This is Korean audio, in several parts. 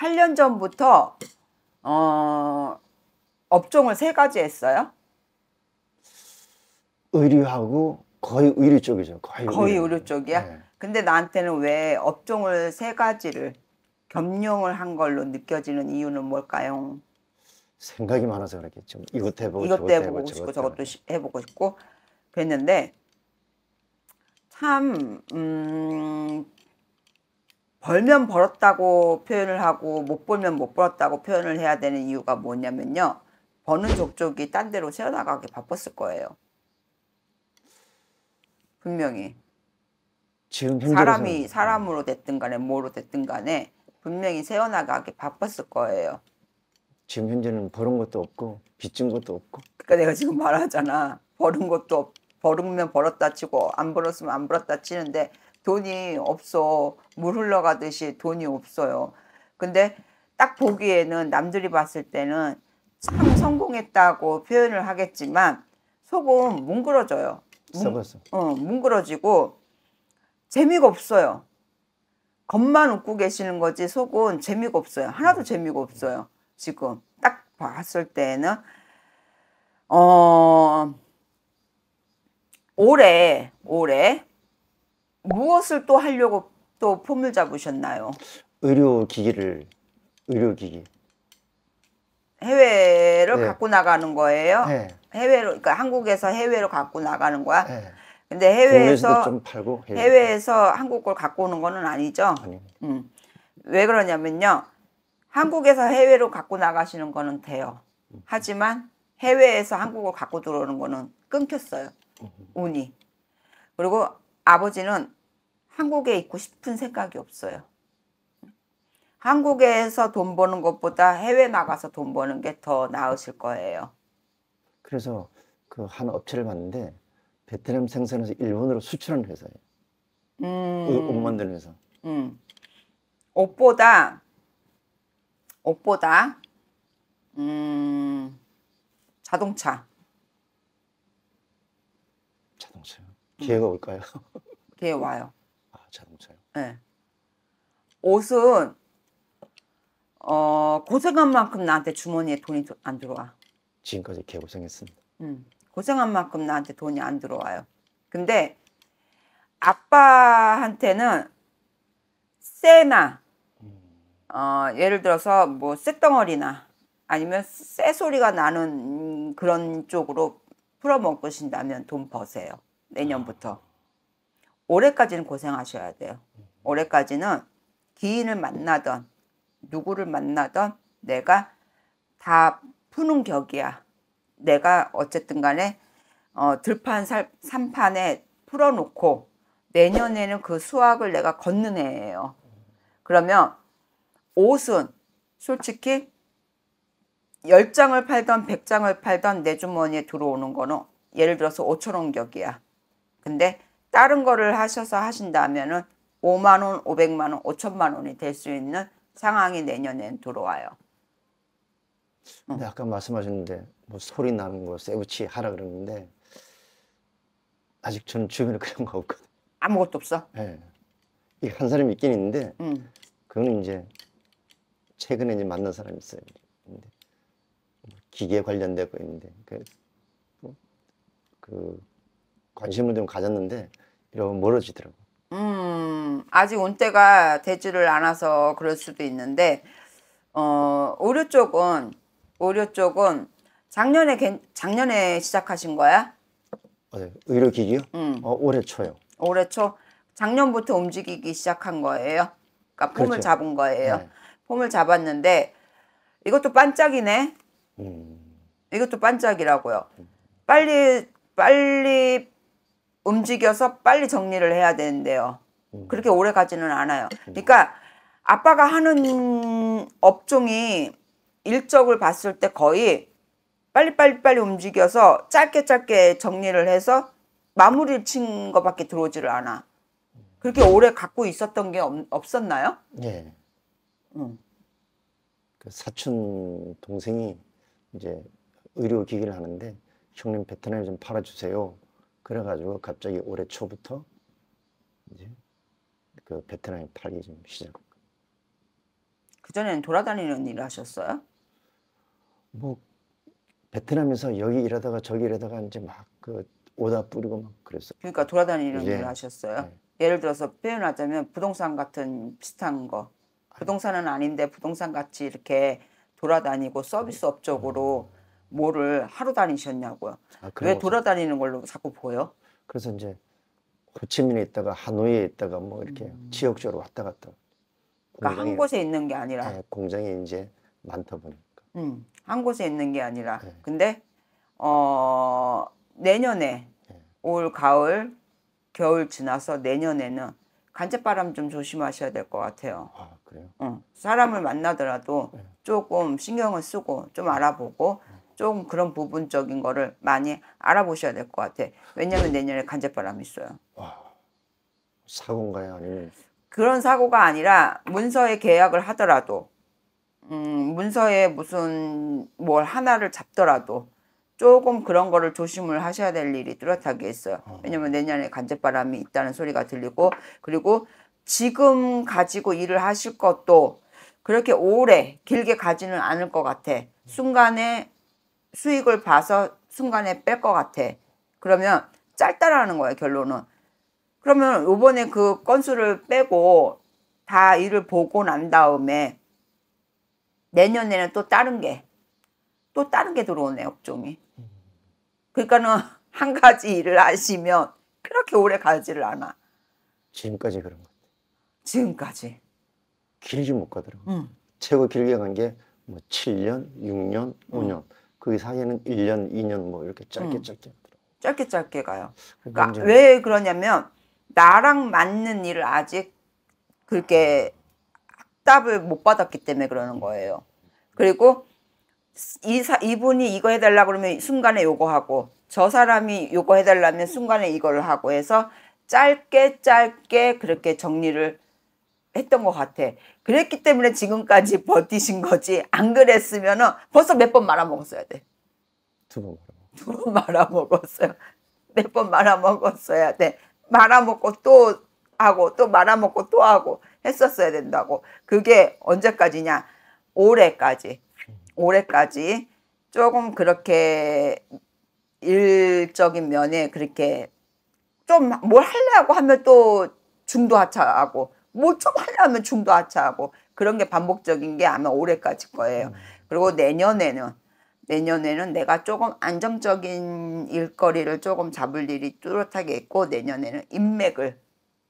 8년 전부터 어, 업종을 세 가지 했어요? 의류하고 거의 의류 쪽이죠. 거의, 거의 의류. 의류, 쪽이야. 네. 근데 나한테는 왜 업종을 세 가지를 겸용을 한 걸로 느껴지는 이유는 뭘까요? 생각이 많아서 그랬겠죠. 이것 해보고 이것도 해보고, 해보고 싶고 저것도 해보고 싶고 그랬는데 참 음, 벌면 벌었다고 표현을 하고 못 벌면 못 벌었다고 표현을 해야 되는 이유가 뭐냐면요. 버는 족족이 딴 데로 새어나가기 바빴을 거예요. 분명히. 지금 사람이 사람으로 됐든 간에 뭐로 됐든 간에 분명히 새어나가기 바빴을 거예요. 지금 현재는 버는 것도 없고 빚진 것도 없고. 그러니까 내가 지금 말하잖아. 버는 것도 없, 벌으면 벌었다 치고 안 벌었으면 안 벌었다 치는데 돈이 없어. 물 흘러가듯이 돈이 없어요. 근데 딱 보기에는 남들이 봤을 때는 참 성공했다고 표현을 하겠지만 속은 뭉그러져요. 뭉, 어, 뭉그러지고 재미가 없어요. 겉만 웃고 계시는 거지 속은 재미가 없어요. 하나도 재미가 없어요. 지금 딱 봤을 때는 어 올해 올해 무엇을 또 하려고 또 폼을 잡으셨나요? 의료 기기를 의료 기기. 해외를 네. 갖고 나가는 거예요? 네. 해외로 그러니까 한국에서 해외로 갖고 나가는 거야? 네. 근데 해외에서 좀 팔고 해외. 에서 한국 걸 갖고 오는 거는 아니죠? 음. 왜 그러냐면요. 한국에서 해외로 갖고 나가시는 거는 돼요. 하지만 해외에서 한국을 갖고 들어오는 거는 끊겼어요. 음. 운이. 그리고 아버지는 한국에 있고 싶은 생각이 없어요. 한국에서 돈 버는 것보다 해외 나가서 돈 버는 게 더 나으실 거예요. 그래서 그 한 업체를 봤는데 베트남 생산해서 일본으로 수출하는 회사예요. 음. 옷, 만드는 회사. 음. 옷보다 옷보다 음, 자동차 기회가 올까요? 기회 와요. 아, 자동차요? 네. 옷은 어, 고생한 만큼 나한테 주머니에 돈이 안 들어와. 지금까지 개고생했습니다. 음, 고생한 만큼 나한테 돈이 안 들어와요. 근데 아빠한테는 쎄나 음. 어, 예를 들어서 뭐 쇳덩어리나 아니면 쇠 소리가 나는 그런 쪽으로 풀어먹으신다면 돈 버세요. 내년부터. 올해까지는 고생하셔야 돼요. 올해까지는 기인을 만나던 누구를 만나던 내가 다 푸는 격이야. 내가 어쨌든 간에 어, 들판 살, 3판에 풀어놓고 내년에는 그 수학을 내가 걷는 해예요. 그러면 옷은 솔직히 10장을 팔던 100장을 팔던 내 주머니에 들어오는 거는 예를 들어서 5천원 격이야. 근데 다른 거를 하셔서 하신다면은 5만 원, 500만 원, 5천만 원이 될 수 있는 상황이 내년엔 들어와요. 근데 아까 말씀하셨는데 뭐 소리 나는 거 세부치 하라 그러는데 아직 저는 주변에 그런 거 없거든. 아무것도 없어. 예. 네. 한 사람이 있긴 있는데 음. 그거는 이제 최근에 이제 만난 사람이 있어요. 근데 뭐 기계 관련되고 있는데 그, 뭐 그 관심을 좀 가졌는데 이런 멀어지더라고. 음 아직 온 때가 되지를 않아서 그럴 수도 있는데 어 오류 쪽은 오류 쪽은 작년에 작년에 시작하신 거야? 어, 네, 의료기기요? 음. 어, 올해 초요. 올해 초 작년부터 움직이기 시작한 거예요. 그러니까 폼을 그렇죠. 잡은 거예요. 네. 폼을 잡았는데 이것도 반짝이네. 음. 이것도 반짝이라고요. 빨리 빨리 움직여서 빨리 정리를 해야 되는데요. 음. 그렇게 오래 가지는 않아요. 음. 그러니까 아빠가 하는 업종이 일적을 봤을 때 거의 빨리빨리빨리 움직여서 짧게 짧게 정리를 해서 마무리를 친 것밖에 들어오지를 않아. 그렇게 오래 갖고 있었던 게 없, 었나요 예. 음. 그 사촌 동생이 이제 의료 기기를 하는데 형님 베트남에 좀 팔아주세요. 그래가지고 갑자기 올해 초부터 이제 그 베트남에 팔기 좀 시작한 거예요. 그전에는 돌아다니는 일을 하셨어요? 뭐 베트남에서 여기 일하다가 저기 일하다가 이제 막 그 오다 뿌리고 막그랬어 그러니까 돌아다니는 예. 일을 하셨어요. 예. 예를 들어서 표현하자면 부동산 같은 비슷한 거. 부동산은 아닌데 부동산 같이 이렇게 돌아다니고 서비스업 쪽으로 음. 뭐를 하루 다니셨냐고요. 아, 왜 돌아다니는 걸로 자꾸 보여? 그래서 이제 호치민에 있다가 하노이에 있다가 뭐 이렇게 음. 지역적으로 왔다 갔다. 그러니까 한 곳에 있는 게 아니라 네, 공장이 이제 많다 보니까. 음, 한 곳에 있는 게 아니라. 네. 근데 어 내년에 네. 올 가을 겨울 지나서 내년에는 간제바람 좀 조심하셔야 될 것 같아요. 아 그래요? 응. 사람을 만나더라도 네. 조금 신경을 쓰고 좀 알아보고 좀 그런 부분적인 거를 많이 알아보셔야 될 것 같아. 왜냐면 내년에 간제바람이 있어요. 와, 사고인가요? 아니면? 그런 사고가 아니라 문서에 계약을 하더라도 음, 문서에 무슨 뭘 하나를 잡더라도 조금 그런 거를 조심을 하셔야 될 일이 뚜렷하게 있어요. 어. 왜냐면 내년에 간제바람이 있다는 소리가 들리고 그리고 지금 가지고 일을 하실 것도 그렇게 오래 길게 가지는 않을 것 같아. 순간에 수익을 봐서 순간에 뺄 것 같아. 그러면 짧다라는 거야 결론은. 그러면 요번에 그 건수를 빼고 다 일을 보고 난 다음에 내년에는 또 다른 게 또 다른 게 들어오네 업종이. 그러니까는 한 가지 일을 하시면 그렇게 오래 가지를 않아. 지금까지 그런 것 같아. 지금까지. 길지못 가더라고. 응. 최고 길게 간 게 뭐 7년, 6년, 5년. 응. 그 사이에는 1년, 2년 뭐 이렇게 짧게 음. 짧게 짧게 짧게 가요. 그러니까, 그러니까 왜 그러냐면 나랑 맞는 일을 아직 그렇게 학답을 못 받았기 때문에 그러는 거예요. 그리고 이 사, 이분이 이거 해달라 그러면 순간에 요거 하고 저 사람이 요거 해달라면 순간에 이걸 하고 해서 짧게 짧게 그렇게 정리를 했던 것 같아. 그랬기 때문에 지금까지 버티신 거지. 안 그랬으면은 벌써 몇 번 말아먹었어야 돼. 두번 말아먹었어요. 두번 네 말아먹었어요. 몇 번 말아먹었어야 돼. 말아먹고 또 하고 또 말아먹고 또 하고 했었어야 된다고. 그게 언제까지냐? 올해까지. 올해까지 조금 그렇게 일적인 면에 그렇게 좀 뭘 하려고 하면 또 중도 하차하고 뭐좀 하려면 춤도 하차하고 그런 게 반복적인 게 아마 올해까지 거예요. 음. 그리고 내년에는 내년에는 내가 조금 안정적인 일거리를 조금 잡을 일이 뚜렷하게 있고 내년에는 인맥을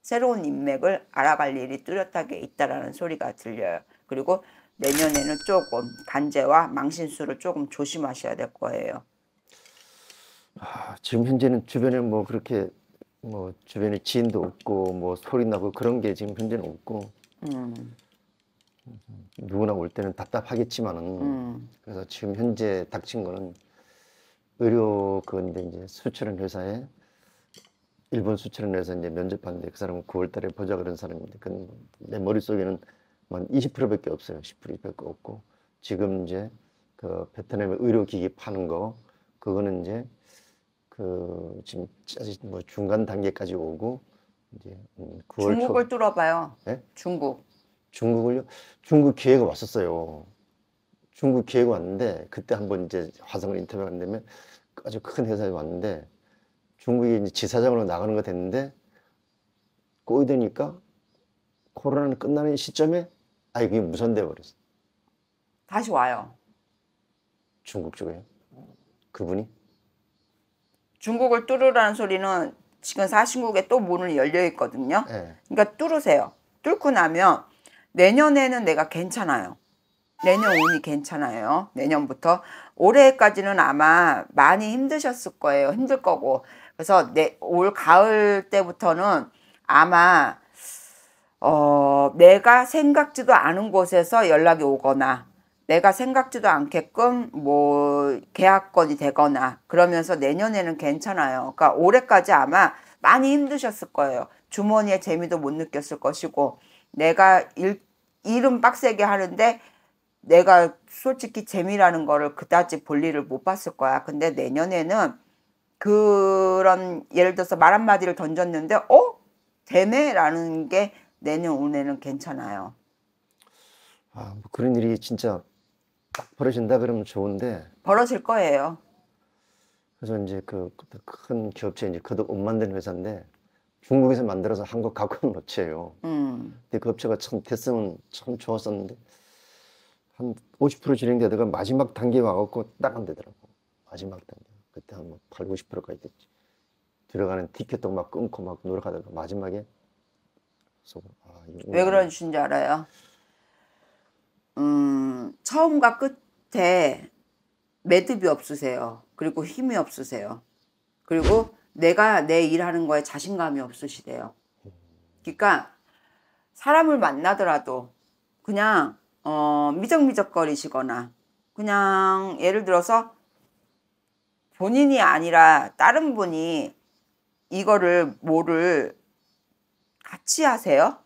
새로운 인맥을 알아갈 일이 뚜렷하게 있다라는 소리가 들려요. 그리고 내년에는 조금 간제와 망신수를 조금 조심하셔야 될 거예요. 아, 지금 현재는 주변에 뭐 그렇게 뭐 주변에 지인도 없고 뭐 소리 나고 그런 게 지금 현재는 없고 음. 누구나 올 때는 답답하겠지만은 음. 그래서 지금 현재 닥친 거는 의료 그건데 이제 수출은 회사에 일본 수출은 회사 이제 면접하는데 그 사람은 9월달에 보자 그런 사람인데 그 내 머릿속에는 한 20%밖에 없어요. 10%밖에 없고 지금 이제 그 베트남의 의료기기 파는 거 그거는 이제 그 지금 뭐 중간 단계까지 오고 이제 9월 음, 중국을 초... 뚫어봐요. 네? 중국. 중국을요? 중국 기회가 왔었어요. 중국 기회가 왔는데 그때 한번 이제 화성을 인터뷰한 다음에 아주 큰 회사에 왔는데 중국이 이제 지사장으로 나가는 거 됐는데 꼬이되니까 코로나는 끝나는 시점에 아이게 무산돼 버렸어. 다시 와요. 중국 쪽에 그분이? 중국을 뚫으라는 소리는 지금 사신국에 또 문을 열려 있거든요. 네. 그러니까 뚫으세요. 뚫고 나면 내년에는 내가 괜찮아요. 내년 운이 괜찮아요. 내년부터 올해까지는 아마 많이 힘드셨을 거예요. 힘들 거고. 그래서 내, 올 가을 때부터는 아마 어, 내가 생각지도 않은 곳에서 연락이 오거나 내가 생각지도 않게끔 뭐 계약건이 되거나 그러면서 내년에는 괜찮아요. 그러니까 올해까지 아마 많이 힘드셨을 거예요. 주머니에 재미도 못 느꼈을 것이고 내가 일, 일은 빡세게 하는데 내가 솔직히 재미라는 거를 그다지 볼일을 못 봤을 거야. 근데 내년에는 그런 예를 들어서 말 한마디를 던졌는데 어? 되네라는게 내년 올해는 괜찮아요. 아, 뭐 그런 일이 진짜 벌어진다 그러면 좋은데 벌어질 거예요. 그래서 이제 그 큰 기업체 이제 그도 옷 만드는 회사인데 중국에서 만들어서 한국 갖고 온 업체예요. 음. 근데 그 업체가 참 대성은 참 좋았었는데 한 50% 진행되다가 마지막 단계 와갖고 딱 안 되더라고. 마지막 단계. 그때 한뭐 8, 90%까지 됐지. 들어가는 티켓도 막 끊고 막 노력하다가 마지막에 아, 왜 그런지 알아요? 음, 처음과 끝 끝에 매듭이 없으세요. 그리고 힘이 없으세요. 그리고 내가 내 일하는 거에 자신감이 없으시대요. 그러니까 사람을 만나더라도 그냥 어, 미적미적거리시거나 그냥 예를 들어서 본인이 아니라 다른 분이 이거를 뭐를 같이 하세요?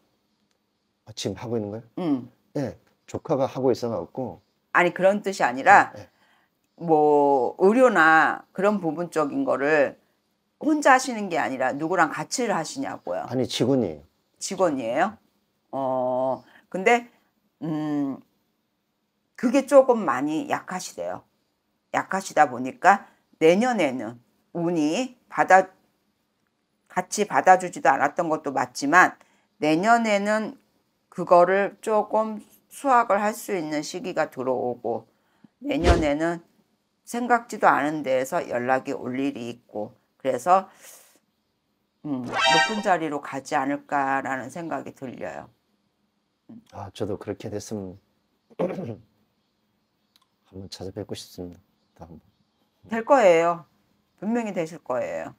아, 지금 하고 있는 거예요? 응. 네, 조카가 하고 있어갖고 아니 그런 뜻이 아니라 네, 네. 뭐 의료나 그런 부분적인 거를 혼자 하시는 게 아니라 누구랑 같이 하시냐고요. 아니 직원이에요. 직원이에요? 어 근데 음 그게 조금 많이 약하시대요. 약하시다 보니까 내년에는 운이 받아 같이 받아주지도 않았던 것도 맞지만 내년에는 그거를 조금 수학을 할 수 있는 시기가 들어오고 내년에는 생각지도 않은 데에서 연락이 올 일이 있고 그래서 음, 높은 자리로 가지 않을까라는 생각이 들려요. 아 저도 그렇게 됐으면 한번 찾아뵙고 싶습니다. 될 거예요. 분명히 되실 거예요.